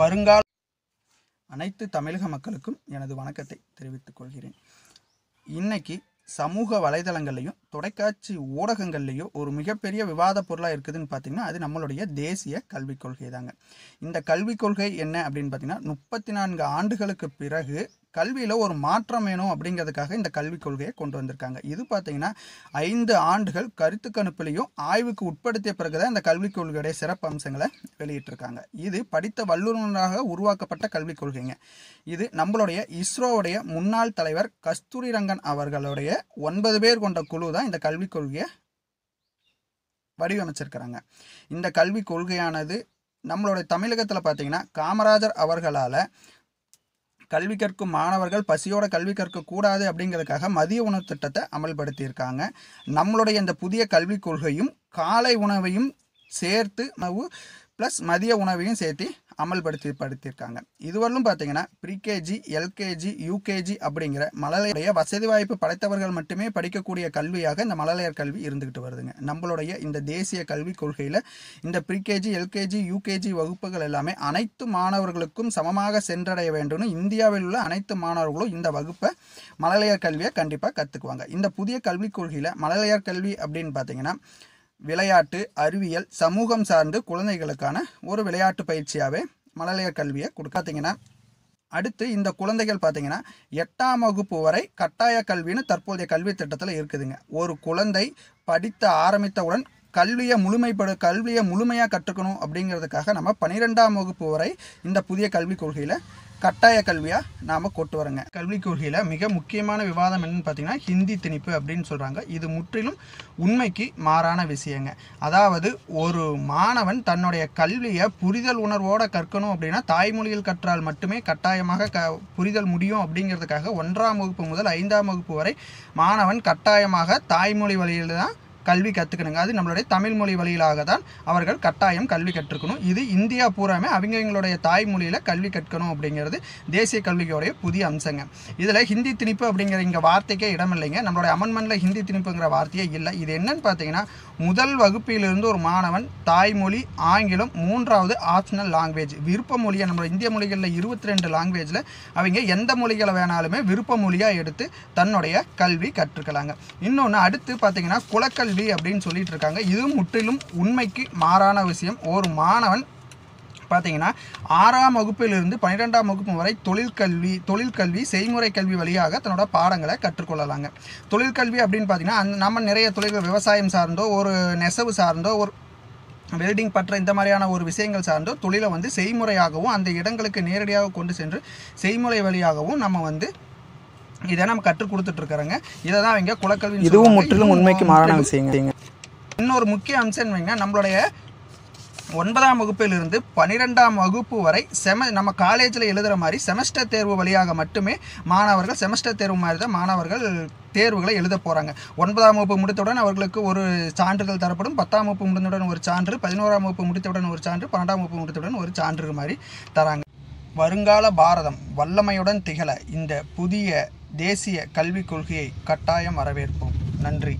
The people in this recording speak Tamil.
வருங்கால அனைத்து தமிழக மக்களுக்கும் எனது வணக்கத்தை தெரிவித்துக் கொள்கிறேன் இன்னைக்கு சமூக வலைதளங்கள்லையும் தொலைக்காட்சி ஊடகங்கள்லையும் ஒரு மிகப்பெரிய விவாத பொருளாக இருக்குதுன்னு பார்த்தீங்கன்னா அது நம்மளுடைய தேசிய கல்விக் கொள்கை தாங்க இந்த கல்விக் கொள்கை என்ன அப்படின்னு பார்த்தீங்கன்னா முப்பத்தி நான்கு ஆண்டுகளுக்கு பிறகு கல்வியில் ஒரு மாற்றம் வேணும் அப்படிங்கிறதுக்காக இந்த கல்விக் கொள்கையை கொண்டு வந்திருக்காங்க இது பார்த்தீங்கன்னா ஐந்து ஆண்டுகள் கருத்து கணிப்பிலையும் ஆய்வுக்கு உட்படுத்திய பிறகுதான் இந்த கல்விக் கொள்கையுடைய சிறப்பு அம்சங்களை வெளியிட்டிருக்காங்க இது படித்த வல்லுநராக உருவாக்கப்பட்ட கல்விக் கொள்கைங்க இது நம்மளுடைய இஸ்ரோவுடைய முன்னாள் தலைவர் கஸ்தூரி ரங்கன் அவர்களுடைய ஒன்பது பேர் கொண்ட குழு தான் இந்த கல்விக் கொள்கையை வடிவமைச்சிருக்கிறாங்க இந்த கல்விக் கொள்கையானது நம்மளுடைய தமிழகத்தில் பார்த்தீங்கன்னா காமராஜர் அவர்களால் கல்வி கற்கும் மாணவர்கள் பசியோட கல்வி கற்கக்கூடாது அப்படிங்கிறதுக்காக மதிய உணவு திட்டத்தை அமல்படுத்தியிருக்காங்க நம்மளுடைய இந்த புதிய கல்விக் கொள்கையும் காலை உணவையும் சேர்த்து உணவு ப்ளஸ் மதிய உணவையும் சேர்த்து அமல்படுத்தி படுத்தியிருக்காங்க இதுவரையிலும் பார்த்தீங்கன்னா ப்ரீகேஜி எல்கேஜி யூகேஜி அப்படிங்கிற மழலையுடைய வசதி வாய்ப்பு படைத்தவர்கள் மட்டுமே படிக்கக்கூடிய கல்வியாக இந்த மழலையர் கல்வி இருந்துக்கிட்டு வருதுங்க நம்மளுடைய இந்த தேசிய கல்விக் கொள்கையில் இந்த ப்ரீகேஜி எல்கேஜி யூகேஜி வகுப்புகள் எல்லாமே அனைத்து மாணவர்களுக்கும் சமமாக சென்றடைய வேண்டும்னு இந்தியாவில் உள்ள அனைத்து மாணவர்களும் இந்த வகுப்பை மழலையர் கல்வியை கண்டிப்பாக கற்றுக்குவாங்க இந்த புதிய கல்விக் கொள்கையில் மழலையர் கல்வி அப்படின்னு பார்த்தீங்கன்னா விளையாட்டு அறிவியல் சமூகம் சார்ந்து குழந்தைகளுக்கான ஒரு விளையாட்டு பயிற்சியாகவே மழலையர் கல்வியை கொடுக்காத்தீங்கன்னா அடுத்து இந்த குழந்தைகள் பார்த்தீங்கன்னா எட்டாம் வகுப்பு வரை கட்டாய கல்வின்னு தற்போதைய கல்வி திட்டத்தில் இருக்குதுங்க ஒரு குழந்தை படித்த ஆரம்பித்தவுடன் கல்வியை முழுமைப்படு கல்வியை முழுமையாக கற்றுக்கணும் அப்படிங்கிறதுக்காக நம்ம பன்னிரெண்டாம் வகுப்பு வரை இந்த புதிய கல்விக் கொள்கையில் கட்டாய கல்வியாக நாம் கொண்டு வரோங்க கல்விக் கொள்கையில் மிக முக்கியமான விவாதம் என்னென்னு பார்த்தீங்கன்னா ஹிந்தி திணிப்பு அப்படின்னு சொல்கிறாங்க இது முற்றிலும் உண்மைக்கு மாறான விஷயங்க அதாவது ஒரு மாணவன் தன்னுடைய கல்வியை புரிதல் உணர்வோடு கற்கணும் அப்படின்னா தாய்மொழியில் கற்றால் மட்டுமே கட்டாயமாக க புரிதல் முடியும் அப்படிங்கிறதுக்காக ஒன்றாம் வகுப்பு முதல் ஐந்தாம் வகுப்பு வரை மாணவன் கட்டாயமாக தாய்மொழி வழியில் தான் கல்வி கற்றுக்கணுங்க அது நம்மளுடைய தமிழ் மொழி வழியிலாக தான் அவர்கள் கட்டாயம் கல்வி கற்றுக்கணும் இது இந்தியா பூராமே அவங்கவுங்களுடைய தாய்மொழியில் கல்வி கற்கணும் அப்படிங்கிறது தேசிய கல்வியோடைய புதிய அம்சங்க இதில் ஹிந்தி திணிப்பு அப்படிங்கிற இங்கே வார்த்தைக்கே இடம் இல்லைங்க நம்மளுடைய அமன்மனில் ஹிந்தி திணிப்புங்கிற வார்த்தையே இல்லை இது என்னன்னு பார்த்தீங்கன்னா முதல் வகுப்பிலிருந்து ஒரு மாணவன் தாய்மொழி ஆங்கிலம் மூன்றாவது ஆப்ஷனல் லாங்குவேஜ் விருப்ப மொழியை நம்மளோட இந்திய மொழிகளில் இருபத்தி ரெண்டு லாங்குவேஜில் அவங்க எந்த மொழிகளை வேணாலுமே விருப்ப மொழியாக எடுத்து தன்னுடைய கல்வி கற்றுக்கலாங்க இன்னொன்று அடுத்து பார்த்தீங்கன்னா குலக்கல்வி கல்வி அப்படின்னு சொல்லிட்டு இருக்காங்க இது முற்றிலும் உண்மைக்கு மாறான விஷயம் ஒரு மாணவன் பார்த்தீங்கன்னா ஆறாம் வகுப்பிலிருந்து பன்னிரெண்டாம் வகுப்பு வரை தொழிற்கல்வி தொழிற்கல்வி செய்முறை கல்வி வழியாக தன்னோட பாடங்களை கற்றுக்கொள்ளலாங்க தொழிற்கல்வி அப்படின்னு பார்த்தீங்கன்னா நம்ம நிறைய தொழில்கள் விவசாயம் சார்ந்தோ ஒரு நெசவு சார்ந்தோ ஒரு வெல்டிங் பற்ற இந்த மாதிரியான ஒரு விஷயங்கள் சார்ந்தோ தொழிலை வந்து செய்முறையாகவும் அந்த இடங்களுக்கு நேரடியாக கொண்டு சென்று செய்முறை வழியாகவும் நம்ம வந்து இதை நம்ம கற்றுக் கொடுத்துட்டு இருக்கிறோங்க இதை தான் அவங்க குலக்கல்வி இதுவும் முற்றிலும் உண்மைக்கு மாறான விஷயங்க இன்னொரு முக்கிய அம்சம் என்னங்கன்னா நம்மளுடைய ஒன்பதாம் வகுப்பிலிருந்து பனிரெண்டாம் வகுப்பு வரை செம நம்ம காலேஜில் எழுதுகிற மாதிரி செமஸ்டர் தேர்வு வழியாக மட்டுமே மாணவர்கள் செமஸ்டர் தேர்வு மாதிரி தான் மாணவர்கள் தேர்வுகளை எழுத போகிறாங்க ஒன்பதாம் வகுப்பு முடித்தவுடன் அவர்களுக்கு ஒரு சான்றிதழ் தரப்படும் பத்தாம் வகுப்பு முடிந்தவுடன் ஒரு சான்று பதினோராம் வகுப்பு முடித்தவுடன் ஒரு சான்று பன்னெண்டாம் வகுப்பு முடித்தவுடன் ஒரு சான்று மாதிரி தராங்க வருங்கால பாரதம் வல்லமையுடன் திகழ இந்த புதிய தேசிய கல்விக் கொள்கையை கட்டாயம் வரவேற்போம் நன்றி